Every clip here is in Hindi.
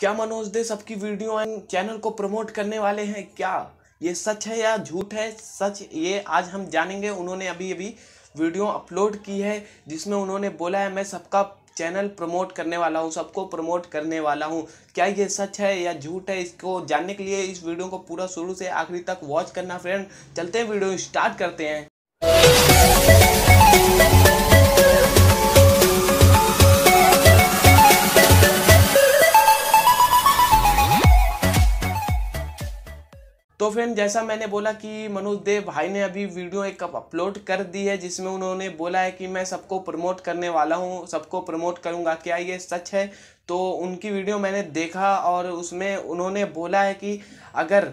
क्या मनोज दे सबकी वीडियो एंड चैनल को प्रमोट करने वाले हैं क्या ये सच है या झूठ है सच ये आज हम जानेंगे उन्होंने अभी अभी वीडियो अपलोड की है जिसमें उन्होंने बोला है मैं सबका चैनल प्रमोट करने वाला हूँ सबको प्रमोट करने वाला हूँ क्या ये सच है या झूठ है इसको जानने के लिए इस वीडियो को पूरा शुरू से आखिरी तक वॉच करना फ्रेंड चलते हैं वीडियो स्टार्ट करते हैं तो फ्रेंड जैसा मैंने बोला कि मनोज देव भाई ने अभी वीडियो एक अपलोड कर दी है जिसमें उन्होंने बोला है कि मैं सबको प्रमोट करने वाला हूँ सबको प्रमोट करूँगा क्या ये सच है तो उनकी वीडियो मैंने देखा और उसमें उन्होंने बोला है कि अगर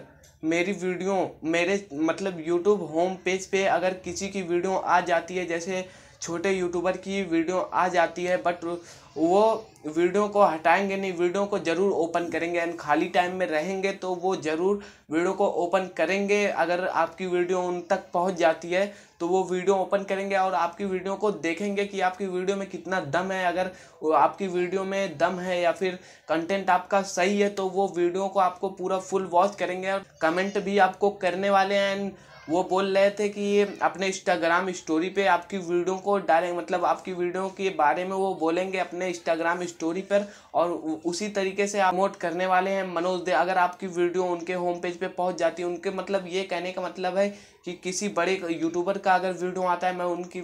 मेरी वीडियो मेरे मतलब यूट्यूब होम पेज पे अगर किसी की वीडियो आ जाती है जैसे छोटे यूट्यूबर की वीडियो आ जाती है बट वो वीडियो को हटाएंगे नहीं वीडियो को ज़रूर ओपन करेंगे एंड खाली टाइम में रहेंगे तो वो ज़रूर वीडियो को ओपन करेंगे अगर आपकी वीडियो उन तक पहुंच जाती है तो वो वीडियो ओपन करेंगे और आपकी वीडियो को देखेंगे कि आपकी वीडियो में कितना दम है अगर आपकी वीडियो में दम है या फिर कंटेंट आपका सही है तो वो वीडियो को आपको पूरा फुल वॉच करेंगे और कमेंट भी आपको करने वाले हैं एंड वो बोल रहे थे कि ये अपने इंस्टाग्राम स्टोरी पे आपकी वीडियो को डालें मतलब आपकी वीडियो के बारे में वो बोलेंगे अपने इंस्टाग्राम स्टोरी पर और उसी तरीके से आप नोट करने वाले हैं मनोज दे अगर आपकी वीडियो उनके होम पेज पे पहुंच जाती है उनके मतलब ये कहने का मतलब है कि किसी बड़े यूट्यूबर का अगर वीडियो आता है मैं उनकी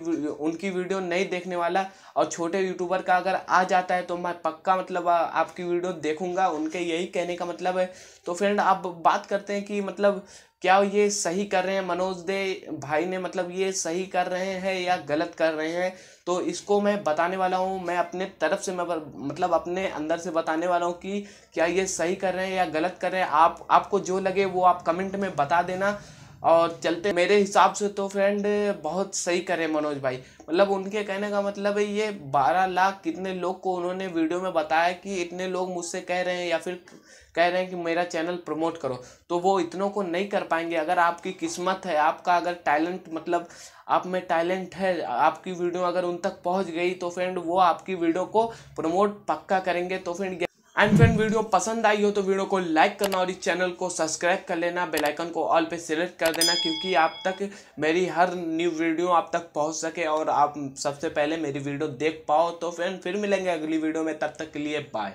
उनकी वीडियो नहीं देखने वाला और छोटे यूट्यूबर का अगर आ जाता है तो मैं पक्का मतलब आपकी वीडियो देखूंगा उनके यही कहने का मतलब है तो फ्रेंड आप बात करते हैं कि मतलब क्या ये सही कर रहे हैं मनोज दे भाई ने मतलब ये सही कर रहे हैं या गलत कर रहे हैं तो इसको मैं बताने वाला हूँ मैं अपने तरफ से मैं मतलब अपने अंदर से बताने वाला हूँ कि क्या ये सही कर रहे हैं या गलत कर रहे हैं आप आपको जो लगे वो आप कमेंट में बता देना और चलते मेरे हिसाब से तो फ्रेंड बहुत सही करे मनोज भाई मतलब उनके कहने का मतलब है ये बारह लाख कितने लोग को उन्होंने वीडियो में बताया कि इतने लोग मुझसे कह रहे हैं या फिर कह रहे हैं कि मेरा चैनल प्रमोट करो तो वो इतनों को नहीं कर पाएंगे अगर आपकी किस्मत है आपका अगर टैलेंट मतलब आप में टैलेंट है आपकी वीडियो अगर उन तक पहुंच गई तो फ्रेंड वो आपकी वीडियो को प्रमोट पक्का करेंगे तो फ्रेंड एंड फ्रेंड वीडियो पसंद आई हो तो वीडियो को लाइक करना और इस चैनल को सब्सक्राइब कर लेना बेल आइकन को ऑल पे सिलेक्ट कर देना क्योंकि आप तक मेरी हर न्यू वीडियो आप तक पहुंच सके और आप सबसे पहले मेरी वीडियो देख पाओ तो फ्रेंड फिर मिलेंगे अगली वीडियो में तब तक के लिए बाय